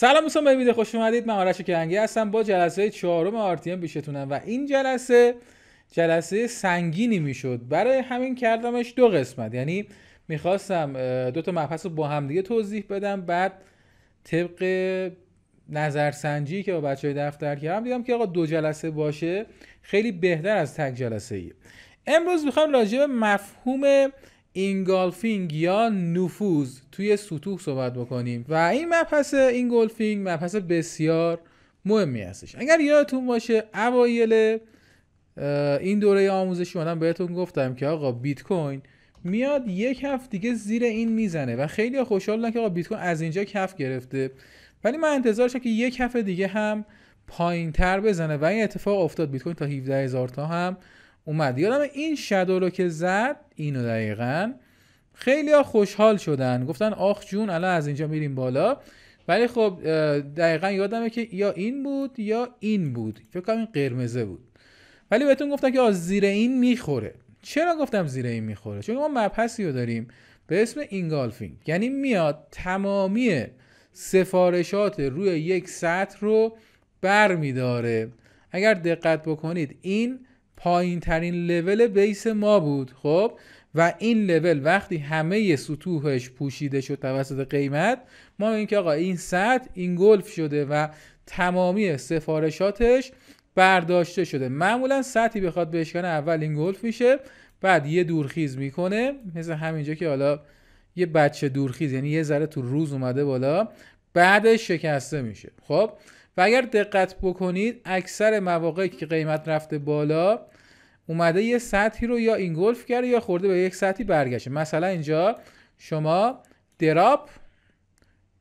سلام دوستان به ویدیو خوش اومدید من آرش کرنگی هستم با جلسه چهارم آرتیم پیشتونم و این جلسه جلسه سنگینی میشد برای همین کردمش دو قسمت یعنی میخواستم دو تا مبحث رو با همدیگه توضیح بدم بعد طبق نظرسنجی که با بچه های دفتر کردم دیدم که آقا دو جلسه باشه خیلی بهتر از تک جلسه ای امروز میخوام راجع به مفهوم اینگالفینگ یا نفوذ توی سطوح صحبت بکنیم و این مبحث اینگالفینگ مبحث بسیار مهمی هستش اگر یادتون باشه اوایل این دوره آموزشی من بهتون گفتم که آقا بیت کوین میاد یک هفت دیگه زیر این میزنه و خیلی خوشحال که آقا بیت کوین از اینجا کف گرفته ولی من انتظارش که یک کف دیگه هم پایین تر بزنه و این اتفاق افتاد بیت کوین تا 17000 تا هم اومد یادم این شدو رو که زد اینو دقیقا خیلی خوشحال شدن گفتن آخ جون الان از اینجا میریم بالا ولی خب دقیقا یادمه که یا این بود یا این بود فکر کنم این قرمزه بود ولی بهتون گفتن که از زیر این میخوره چرا گفتم زیر این میخوره چون ما مبحثی رو داریم به اسم اینگالفینگ یعنی میاد تمامی سفارشات روی یک سطح رو بر میداره اگر دقت بکنید این پایین ترین لول بیس ما بود خب و این لول وقتی همه سطوحش پوشیده شد توسط قیمت ما اینکه که آقا این سطح این گلف شده و تمامی سفارشاتش برداشته شده معمولا سطحی بخواد بشکنه اول این گلف میشه بعد یه دورخیز میکنه مثل همینجا که حالا یه بچه دورخیز یعنی یه ذره تو روز اومده بالا بعدش شکسته میشه خب و اگر دقت بکنید اکثر مواقعی که قیمت رفته بالا اومده یه سطحی رو یا اینگولف کرده یا خورده به یک سطحی برگشته مثلا اینجا شما دراپ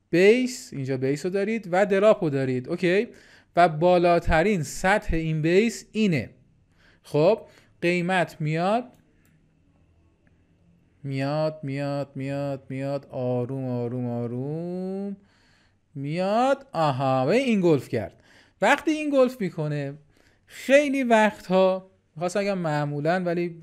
بیس اینجا بیس رو دارید و دراپ رو دارید اوکی و بالاترین سطح این بیس اینه خب قیمت میاد میاد میاد میاد میاد آروم آروم آروم میاد آها و این گلف کرد وقتی این گلف میکنه خیلی وقتها خاصا اگر معمولا ولی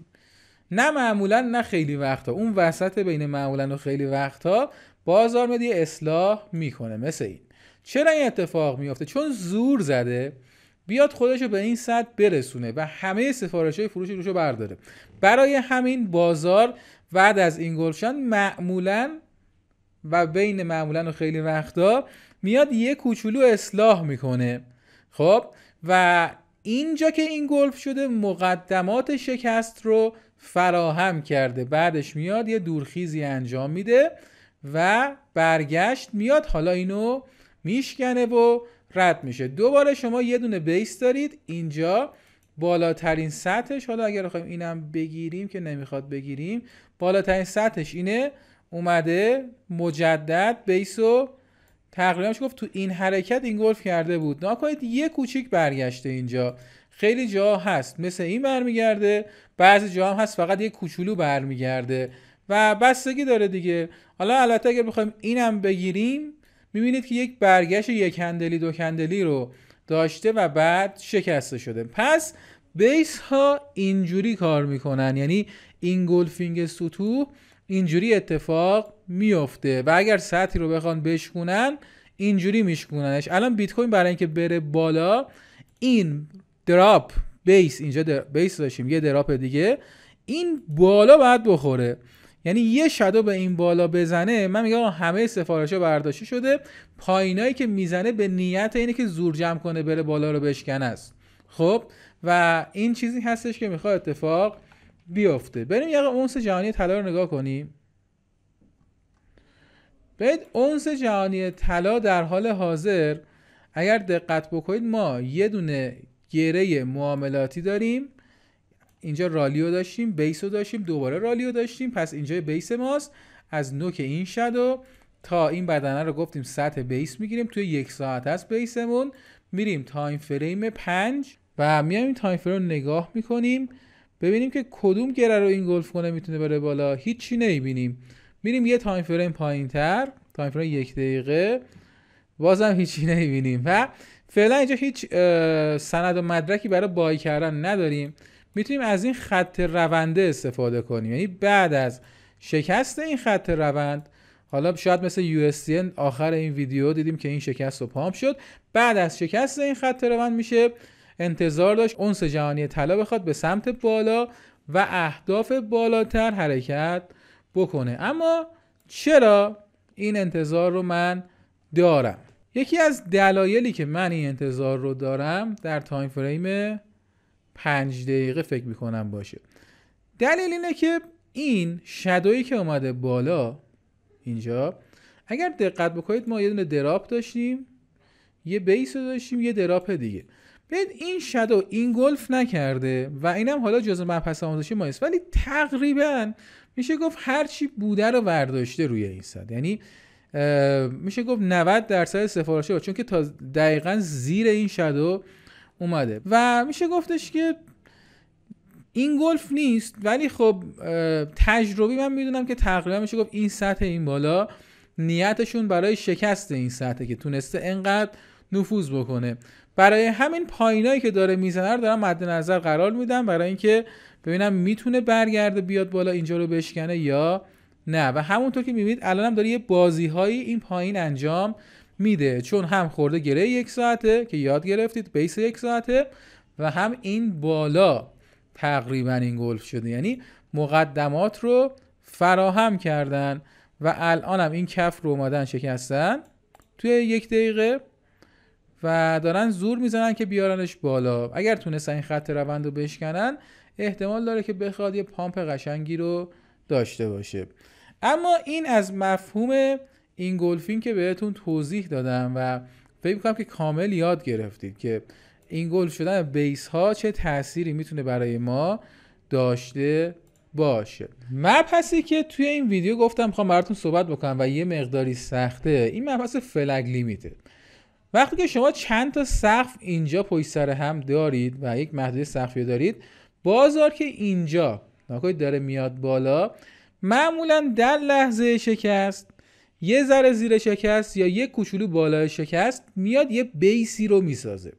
نه معمولا نه خیلی وقتا اون وسط بین معمولا و خیلی وقتا بازار میاد اصلاح میکنه مثل این چرا این اتفاق میافته چون زور زده بیاد خودش رو به این سطح برسونه و همه سفارش های فروش رو برداره برای همین بازار بعد از این گلشان معمولا و بین معمولا و خیلی وقتا میاد یه کوچولو اصلاح میکنه خب و اینجا که این گلف شده مقدمات شکست رو فراهم کرده بعدش میاد یه دورخیزی انجام میده و برگشت میاد حالا اینو میشکنه و رد میشه دوباره شما یه دونه بیس دارید اینجا بالاترین سطحش حالا اگر بخوایم اینم بگیریم که نمیخواد بگیریم بالاترین سطحش اینه اومده مجدد بیس رو تقریبا گفت تو این حرکت این گلف کرده بود ناکنید یه کوچیک برگشته اینجا خیلی جا هست مثل این برمیگرده بعضی جا هم هست فقط یه کوچولو برمیگرده و بستگی داره دیگه حالا البته اگر بخوایم اینم بگیریم میبینید که یک برگشت یک هندلی دو کندلی رو داشته و بعد شکسته شده پس بیس ها اینجوری کار میکنن یعنی این گلفینگ سطوح اینجوری اتفاق میفته و اگر سطحی رو بخوان بشکونن اینجوری میشکوننش الان بیت کوین برای اینکه بره بالا این دراپ بیس اینجا در... بیس داشتیم یه دراپ دیگه این بالا باید بخوره یعنی یه شادو به این بالا بزنه من میگم همه سفارشا برداشته شده پایینایی که میزنه به نیت اینه که زور جمع کنه بره بالا رو بشکنه است خب و این چیزی هستش که میخواد اتفاق بیفته بریم یه اونس جهانی طلا رو نگاه کنیم ببینید اونس جهانی طلا در حال حاضر اگر دقت بکنید ما یه دونه گره معاملاتی داریم اینجا رالیو داشتیم بیس داشتیم دوباره رالیو داشتیم پس اینجا بیس ماست از نوک این شدو تا این بدنه رو گفتیم سطح بیس میگیریم توی یک ساعت هست بیسمون میریم تایم فریم 5 و میایم این تایم فریم رو نگاه میکنیم ببینیم که کدوم گره رو این گلف کنه میتونه بره بالا هیچی نمیبینیم میریم یه تایم فریم پایین تایم فریم یک دقیقه بازم هیچی نمیبینیم و فعلا اینجا هیچ سند و مدرکی برای بای کردن نداریم میتونیم از این خط رونده استفاده کنیم یعنی بعد از شکست این خط روند حالا شاید مثل USDN آخر این ویدیو دیدیم که این شکست و پامپ شد بعد از شکست این خط روند میشه انتظار داشت اونس جهانی طلا بخواد به سمت بالا و اهداف بالاتر حرکت بکنه اما چرا این انتظار رو من دارم یکی از دلایلی که من این انتظار رو دارم در تایم فریم پنج دقیقه فکر میکنم باشه دلیل اینه که این شدویی که اومده بالا اینجا اگر دقت بکنید ما یه دونه دراپ داشتیم یه بیس داشتیم یه دراپ دیگه ببین این شادو این گلف نکرده و اینم حالا جزء مبحث آموزشی ما هست ولی تقریبا میشه گفت هرچی بوده رو برداشته روی این صد یعنی میشه گفت 90 درصد سفارش چون که تا دقیقا زیر این شادو اومده و میشه گفتش که این گلف نیست ولی خب تجربی من میدونم که تقریبا میشه گفت این سطح این بالا نیتشون برای شکست این سطحه که تونسته انقدر نفوذ بکنه برای همین پایینایی که داره میزنه رو دارم مد نظر قرار میدم برای اینکه ببینم میتونه برگرده بیاد بالا اینجا رو بشکنه یا نه و همونطور که میبینید الانم داره یه بازی هایی این پایین انجام میده چون هم خورده گره یک ساعته که یاد گرفتید بیس یک ساعته و هم این بالا تقریبا این گلف شده یعنی مقدمات رو فراهم کردن و الانم این کف رو اومدن شکستن توی یک دقیقه و دارن زور میزنن که بیارنش بالا اگر تونستن این خط روند رو بشکنن احتمال داره که بخواد یه پامپ قشنگی رو داشته باشه اما این از مفهوم این گلفین که بهتون توضیح دادم و فکر کنم که کامل یاد گرفتید که این گلف شدن بیس ها چه تأثیری میتونه برای ما داشته باشه مبحثی که توی این ویدیو گفتم میخوام براتون صحبت بکنم و یه مقداری سخته این مبحث فلگ لیمیته وقتی که شما چند تا سقف اینجا پشت سر هم دارید و یک محدوده سقفی دارید بازار که اینجا ناکنید داره میاد بالا معمولا در لحظه شکست یه ذره زیر شکست یا یه کوچولو بالای شکست میاد یه بیسی رو میسازه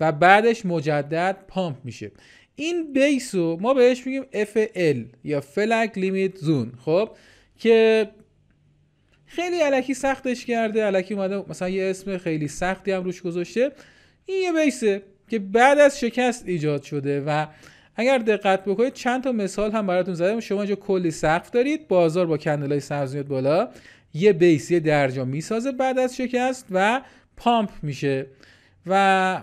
و بعدش مجدد پامپ میشه این بیس رو ما بهش میگیم FL یا فلک لیمیت زون خب که خیلی علکی سختش کرده علکی اومده مثلا یه اسم خیلی سختی هم روش گذاشته این یه بیسه که بعد از شکست ایجاد شده و اگر دقت بکنید چند تا مثال هم براتون زدم شما اینجا کلی سقف دارید بازار با های سبز بالا یه بیس یه درجا میسازه بعد از شکست و پامپ میشه و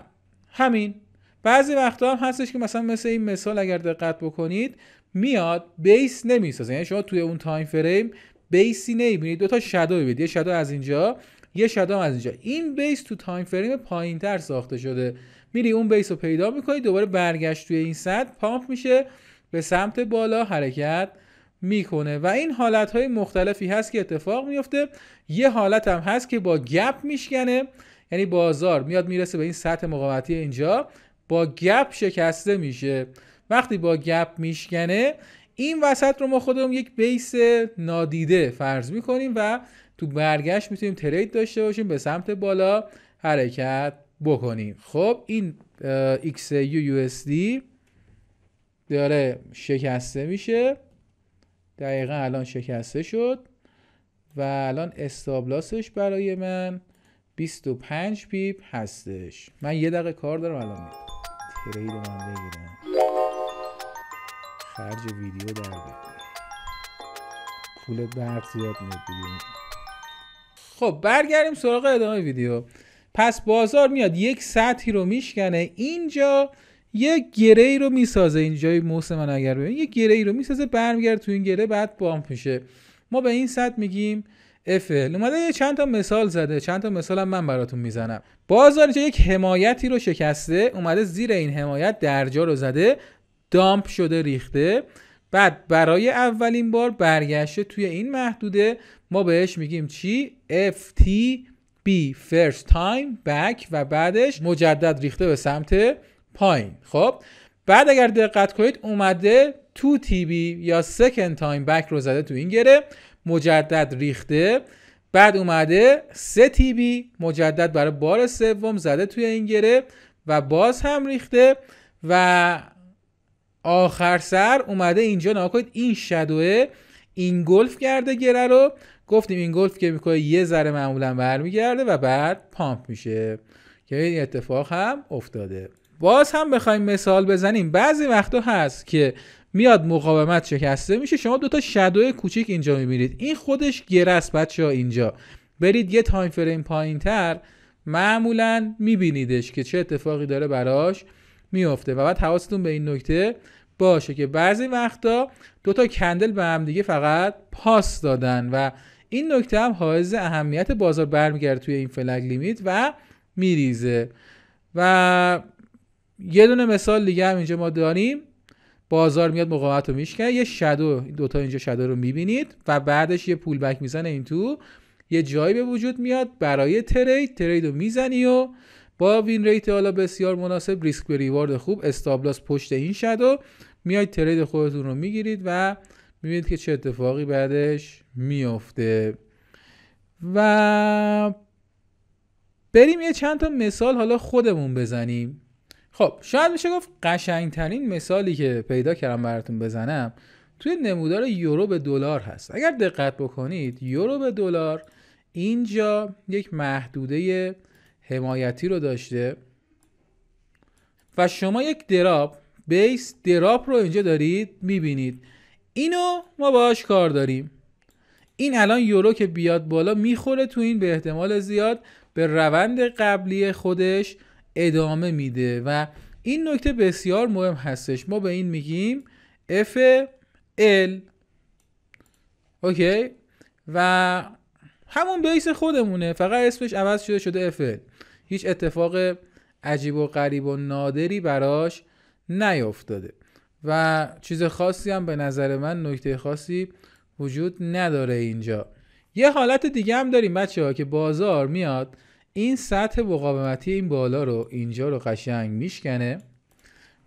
همین بعضی وقتا هم هستش که مثلا مثل این مثال اگر دقت بکنید میاد بیس نمیسازه یعنی شما توی اون تایم فریم بیسی نمیبینید دو تا شادو میبینید یه شادو از اینجا یه شادو از اینجا این بیس تو تایم فریم پایینتر ساخته شده میری اون بیس رو پیدا میکنی دوباره برگشت توی این سطح پامپ میشه به سمت بالا حرکت میکنه و این حالت های مختلفی هست که اتفاق میفته یه حالت هم هست که با گپ میشکنه یعنی بازار میاد میرسه به این سطح مقاومتی اینجا با گپ شکسته میشه وقتی با گپ میشکنه این وسط رو ما خودمون یک بیس نادیده فرض میکنیم و تو برگشت میتونیم ترید داشته باشیم به سمت بالا حرکت بکنیم خب این XAU USD داره شکسته میشه دقیقا الان شکسته شد و الان استابلاسش برای من 25 پیپ هستش من یه دقیقه کار دارم الان ترید من بگیرم خرج ویدیو در پول برق زیاد خب برگردیم سراغ ادامه ویدیو پس بازار میاد یک سطحی رو میشکنه اینجا یک گره ای رو میسازه اینجا موس من اگر ببینید یک گره ای رو میسازه برمیگرد تو این گره بعد بامپ میشه ما به این سطح میگیم افل اومده یه چند تا مثال زده چند تا مثال هم من براتون میزنم بازار اینجا یک حمایتی رو شکسته اومده زیر این حمایت درجا رو زده دامپ شده ریخته بعد برای اولین بار برگشته توی این محدوده ما بهش میگیم چی FTB first time back و بعدش مجدد ریخته به سمت پایین خب بعد اگر دقت کنید اومده تو بی یا سکند تایم بک رو زده تو این گره مجدد ریخته بعد اومده سه بی مجدد برای بار سوم زده توی این گره و باز هم ریخته و آخر سر اومده اینجا کنید این شدوه این گلف کرده گره رو گفتیم این گلف که میکنه یه ذره معمولا برمیگرده و بعد پامپ میشه که این اتفاق هم افتاده باز هم بخوایم مثال بزنیم بعضی وقتا هست که میاد مقاومت شکسته میشه شما دوتا شدوه کوچیک اینجا میبینید این خودش گرس بچه ها اینجا برید یه تایم فریم پایین تر معمولا میبینیدش که چه اتفاقی داره براش میافته و بعد حواستون به این نکته باشه که بعضی وقتا دو تا کندل به هم دیگه فقط پاس دادن و این نکته هم حائز اهمیت بازار برمیگرده توی این فلگ لیمیت و میریزه و یه دونه مثال دیگه هم اینجا ما داریم بازار میاد مقاومت رو میشکنه یه شدو دوتا اینجا شدو رو میبینید و بعدش یه پول بک میزنه این تو یه جایی به وجود میاد برای ترید ترید رو میزنی و با وین ریت حالا بسیار مناسب ریسک به ریوارد خوب استابلاس پشت این شدو میاید ترید خودتون رو میگیرید و میبینید که چه اتفاقی بعدش میافته و بریم یه چند تا مثال حالا خودمون بزنیم خب شاید میشه گفت قشنگترین مثالی که پیدا کردم براتون بزنم توی نمودار یورو به دلار هست اگر دقت بکنید یورو به دلار اینجا یک محدوده حمایتی رو داشته و شما یک دراب بیس دراب رو اینجا دارید میبینید اینو ما باش کار داریم این الان یورو که بیاد بالا میخوره تو این به احتمال زیاد به روند قبلی خودش ادامه میده و این نکته بسیار مهم هستش ما به این میگیم F ال اوکی و همون بیس خودمونه فقط اسمش عوض شده شده ال هیچ اتفاق عجیب و غریب و نادری براش نیفتاده و چیز خاصی هم به نظر من نکته خاصی وجود نداره اینجا یه حالت دیگه هم داریم بچه ها که بازار میاد این سطح مقاومتی این بالا رو اینجا رو قشنگ میشکنه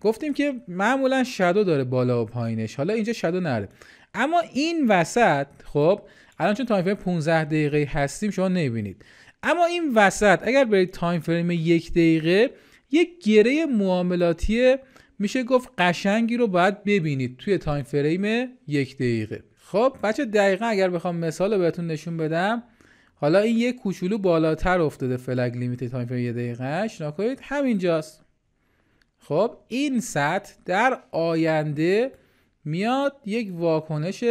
گفتیم که معمولا شدو داره بالا و پایینش حالا اینجا شدو نره اما این وسط خب الان چون تایمفریم 15 دقیقه هستیم شما نمیبینید اما این وسط اگر برید تایم فریم یک دقیقه یک گره معاملاتی میشه گفت قشنگی رو باید ببینید توی تایم فریم یک دقیقه خب بچه دقیقا اگر بخوام مثال رو بهتون نشون بدم حالا این یک کوچولو بالاتر افتاده فلگ لیمیت تایم فریم یک دقیقه نکنید همینجاست خب این سطح در آینده میاد یک واکنش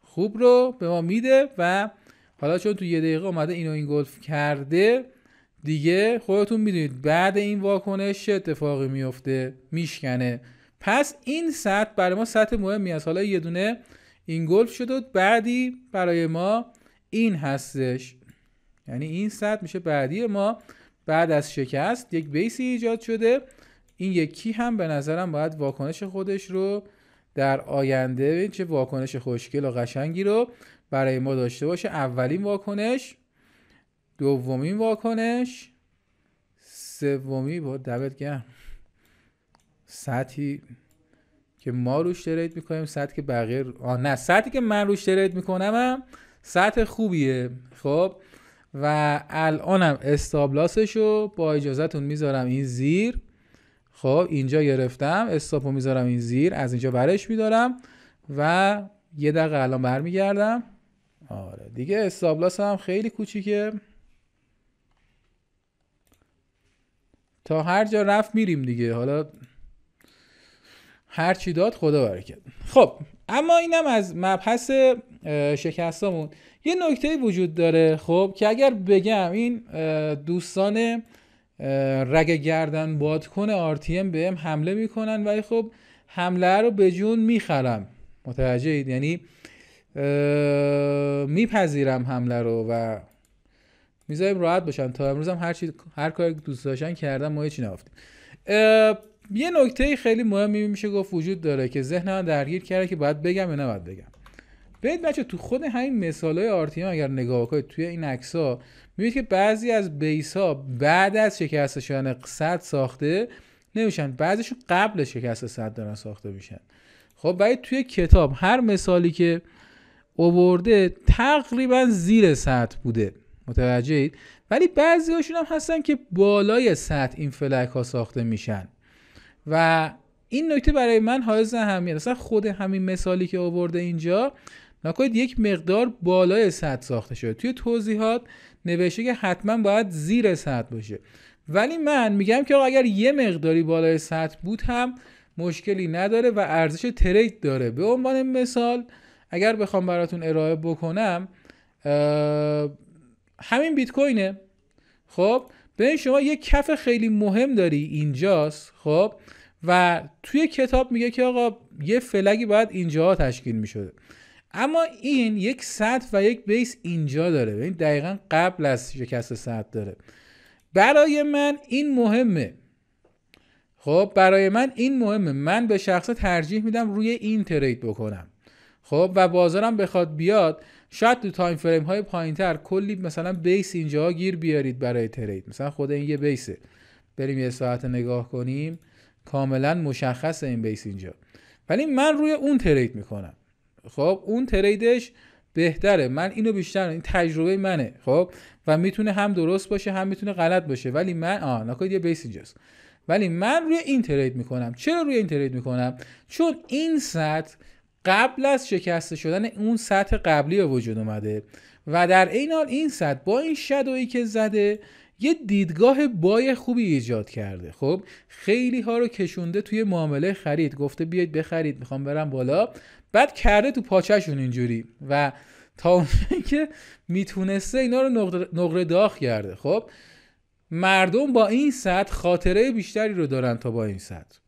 خوب رو به ما میده و حالا چون تو یه دقیقه اومده اینو این گلف کرده دیگه خودتون میدونید بعد این واکنش اتفاقی میفته میشکنه پس این سطح برای ما سطح مهمی است حالا یه دونه این گلف شد و بعدی برای ما این هستش یعنی این سطح میشه بعدی ما بعد از شکست یک بیسی ایجاد شده این یکی هم به نظرم باید واکنش خودش رو در آینده این چه واکنش خوشگل و قشنگی رو برای ما داشته باشه اولین واکنش دومین واکنش سومی با دبت گرم سطحی که ما روش ترید میکنیم سطح که بقیه آه نه سطحی که من روش ترید میکنم هم سطح خوبیه خب و الانم استابلاسش رو با اجازهتون میذارم این زیر خب اینجا گرفتم استاپو میذارم این زیر از اینجا برش میدارم و یه دقیقه الان برمیگردم آره دیگه استابلاس هم خیلی کوچیکه تا هر جا رفت میریم دیگه حالا هر چی داد خدا برکت خب اما اینم از مبحث شکستامون یه نکته وجود داره خب که اگر بگم این دوستان رگ گردن بادکن RTm به هم حمله میکنن ولی خب حمله رو به جون میخرم متوجه اید یعنی میپذیرم حمله رو و میذاریم راحت باشن تا امروز هم هر, کاری هر دوست داشتن کردن ما هیچی نفتیم یه نکته خیلی مهمی میشه گفت وجود داره که ذهن درگیر کرده که باید بگم یا نباید بگم ببینید بچه تو خود همین مثال های ها اگر نگاه کنید توی این اکس ها میبینید که بعضی از بیس ها بعد از شکست شدن صد ساخته نمیشن بعضیشون قبل شکست صد دارن ساخته میشن خب باید توی کتاب هر مثالی که اوورده تقریبا زیر سطح بوده متوجهید؟ ولی بعضی هاشون هم هستن که بالای سطح این فلک ها ساخته میشن و این نکته برای من حائز اهمیت اصلا خود همین مثالی که آورده اینجا نکنید یک مقدار بالای صد ساخته شده توی توضیحات نوشته که حتما باید زیر صد باشه ولی من میگم که اگر یه مقداری بالای صد بود هم مشکلی نداره و ارزش ترید داره به عنوان مثال اگر بخوام براتون ارائه بکنم همین بیت کوینه خب ببین شما یه کف خیلی مهم داری اینجاست خب و توی کتاب میگه که آقا یه فلگی باید اینجاها تشکیل میشده اما این یک سطح و یک بیس اینجا داره این دقیقا قبل از شکست سطح داره برای من این مهمه خب برای من این مهمه من به شخص ترجیح میدم روی این ترید بکنم خب و بازارم بخواد بیاد شاید تو تایم فریم های پایین تر کلی مثلا بیس اینجا گیر بیارید برای ترید مثلا خود این یه بیسه بریم یه ساعت نگاه کنیم کاملا مشخص این بیس اینجا ولی من روی اون ترید میکنم خب اون تریدش بهتره من اینو بیشتر این تجربه منه خب و میتونه هم درست باشه هم میتونه غلط باشه ولی من آ نکنید یه بیس اینجاست ولی من روی این ترید میکنم چرا روی این ترید میکنم چون این سطح قبل از شکسته شدن اون سطح قبلی به وجود اومده و در این حال این سطح با این شدوی که زده یه دیدگاه بای خوبی ایجاد کرده خب خیلی ها رو کشونده توی معامله خرید گفته بیاید بخرید میخوام برم بالا بعد کرده تو پاچهشون اینجوری و تا که میتونسته اینا رو نقره داغ کرده خب مردم با این سطح خاطره بیشتری رو دارن تا با این سطح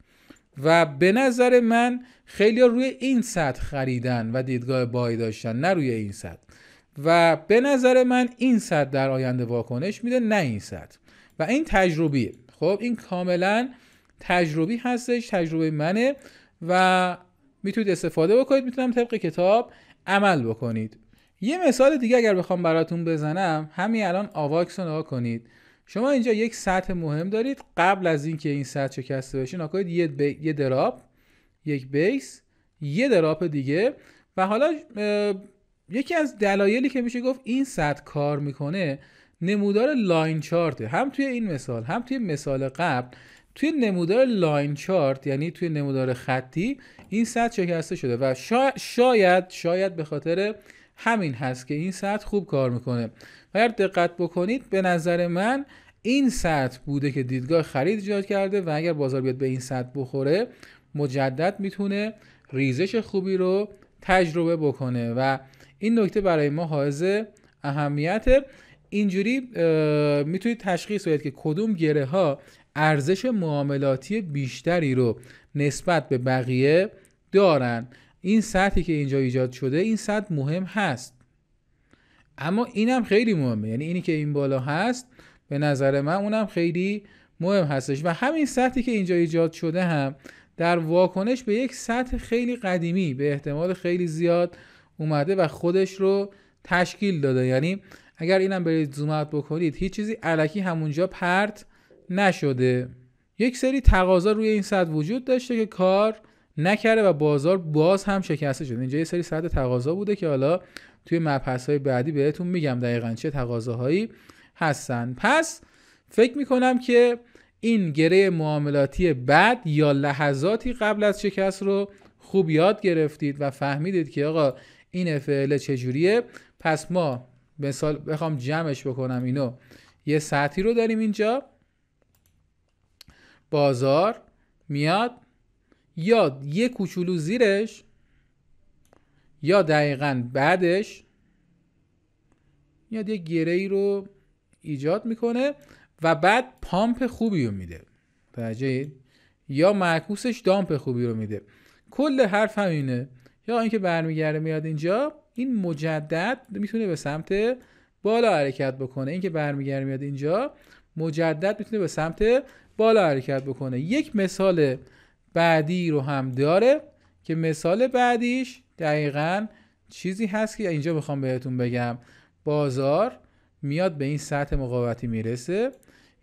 و به نظر من خیلی روی این سطح خریدن و دیدگاه بایی داشتن نه روی این سطح و به نظر من این سطح در آینده واکنش میده نه این سطح و این تجربیه خب این کاملا تجربی هستش تجربه منه و میتونید استفاده بکنید میتونم طبق کتاب عمل بکنید یه مثال دیگه اگر بخوام براتون بزنم همین الان آواکس رو نگاه کنید شما اینجا یک سطح مهم دارید قبل از اینکه این سطح شکسته بشه نگاه کنید یه, دراپ یک بیس یه دراپ دیگه و حالا یکی از دلایلی که میشه گفت این سطح کار میکنه نمودار لاین چارته هم توی این مثال هم توی مثال قبل توی نمودار لاین چارت یعنی توی نمودار خطی این سطح شکسته شده و شاید شاید به خاطر همین هست که این سطح خوب کار میکنه و اگر دقت بکنید به نظر من این سطح بوده که دیدگاه خرید ایجاد کرده و اگر بازار بیاد به این سطح بخوره مجدد میتونه ریزش خوبی رو تجربه بکنه و این نکته برای ما حائز اهمیته اینجوری میتونید تشخیص بدید که کدوم گره ها ارزش معاملاتی بیشتری رو نسبت به بقیه دارن این سطحی که اینجا ایجاد شده این سطح مهم هست اما اینم خیلی مهمه یعنی اینی که این بالا هست به نظر من اونم خیلی مهم هستش و همین سطحی که اینجا ایجاد شده هم در واکنش به یک سطح خیلی قدیمی به احتمال خیلی زیاد اومده و خودش رو تشکیل داده یعنی اگر اینم برید زومت بکنید هیچ چیزی علکی همونجا پرت نشده یک سری تقاضا روی این سطح وجود داشته که کار نکرده و بازار باز هم شکسته شده اینجا یه سری سطح تقاضا بوده که حالا توی مبحث های بعدی بهتون میگم دقیقا چه تقاضاهایی هستن پس فکر میکنم که این گره معاملاتی بعد یا لحظاتی قبل از شکست رو خوب یاد گرفتید و فهمیدید که آقا این فعل چجوریه پس ما مثال بخوام جمعش بکنم اینو یه سطحی رو داریم اینجا بازار میاد یا یه کوچولو زیرش یا دقیقا بعدش میاد یه گره ای رو ایجاد میکنه و بعد پامپ خوبی رو میده توجه یا معکوسش دامپ خوبی رو میده کل حرف همینه یا اینکه برمیگرده میاد اینجا این مجدد میتونه به سمت بالا حرکت بکنه اینکه برمیگرده میاد اینجا مجدد میتونه به سمت بالا حرکت بکنه یک مثال بعدی رو هم داره که مثال بعدیش دقیقا چیزی هست که اینجا میخوام بهتون بگم بازار میاد به این سطح مقاومتی میرسه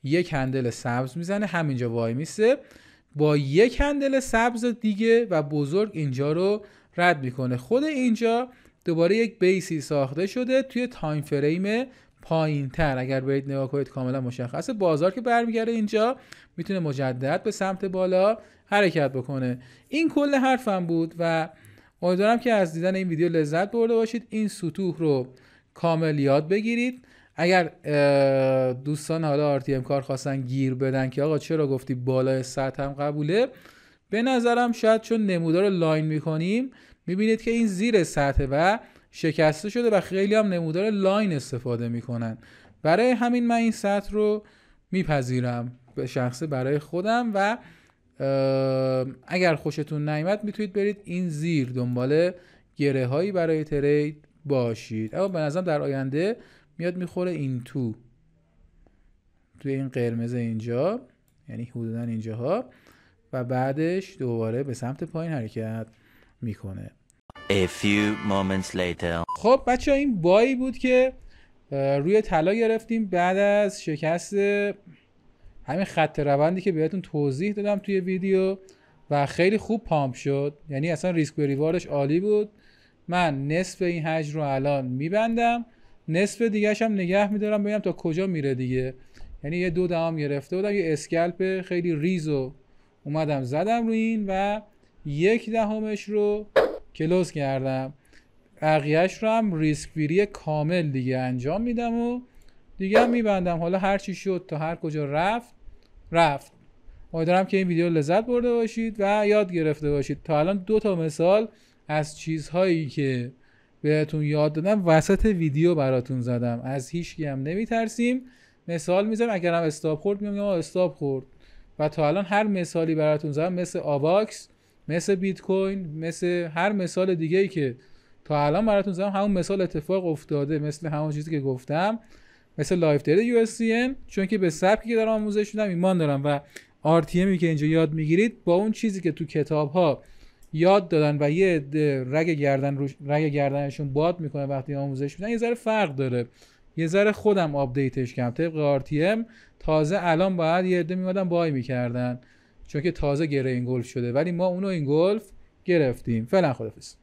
یک هندل سبز میزنه همینجا وای میسه با یک هندل سبز دیگه و بزرگ اینجا رو رد میکنه خود اینجا دوباره یک بیسی ساخته شده توی تایم فریم پایین تر اگر برید نگاه کنید کاملا مشخصه بازار که برمیگرده اینجا میتونه مجدد به سمت بالا حرکت بکنه این کل حرفم بود و امیدوارم که از دیدن این ویدیو لذت برده باشید این سطوح رو کامل یاد بگیرید اگر دوستان حالا ام کار خواستن گیر بدن که آقا چرا گفتی بالای سطح هم قبوله به نظرم شاید چون نمودار رو لاین میکنیم میبینید که این زیر سطح و شکسته شده و خیلی هم نمودار لاین استفاده میکنن برای همین من این سطح رو میپذیرم به شخصه برای خودم و اگر خوشتون نیمت میتونید برید این زیر دنبال گره هایی برای ترید باشید اما به نظرم در آینده میاد میخوره این تو توی این قرمز اینجا یعنی حدودا اینجاها و بعدش دوباره به سمت پایین حرکت میکنه A few moments later. خب بچه این بایی بود که روی طلا گرفتیم بعد از شکست همین خط روندی که بهتون توضیح دادم توی ویدیو و خیلی خوب پامپ شد یعنی اصلا ریسک به ریواردش عالی بود من نصف این هج رو الان میبندم نصف دیگهش هم نگه میدارم ببینم تا کجا میره دیگه یعنی یه دو دهم گرفته بودم یه اسکلپ خیلی ریز و اومدم زدم رو این و یک دهمش رو کلوز کردم بقیهش رو هم ریسک ویری کامل دیگه انجام میدم و دیگه هم میبندم حالا هر چی شد تا هر کجا رفت رفت امیدوارم که این ویدیو لذت برده باشید و یاد گرفته باشید تا الان دو تا مثال از چیزهایی که بهتون یاد دادم وسط ویدیو براتون زدم از هیچکی هم نمیترسیم مثال میزنم اگر هم استاب خورد میگم استاب خورد و تا الان هر مثالی براتون زدم مثل آواکس مثل بیت کوین مثل هر مثال دیگه ای که تا الان براتون زدم همون مثال اتفاق افتاده مثل همون چیزی که گفتم مثل لایف ترید یو اس چون که به سبکی که دارم آموزش میدم ایمان دارم و آر که اینجا یاد میگیرید با اون چیزی که تو کتاب ها یاد دادن و یه رگ گردن رگ گردنشون باد میکنه وقتی آموزش میدن یه ذره فرق داره یه ذره خودم آپدیتش کردم طبق آر تازه الان باید یه عده میمدن بای میکردن چون که تازه گره این گلف شده ولی ما اونو این گلف گرفتیم فعلا خدافظی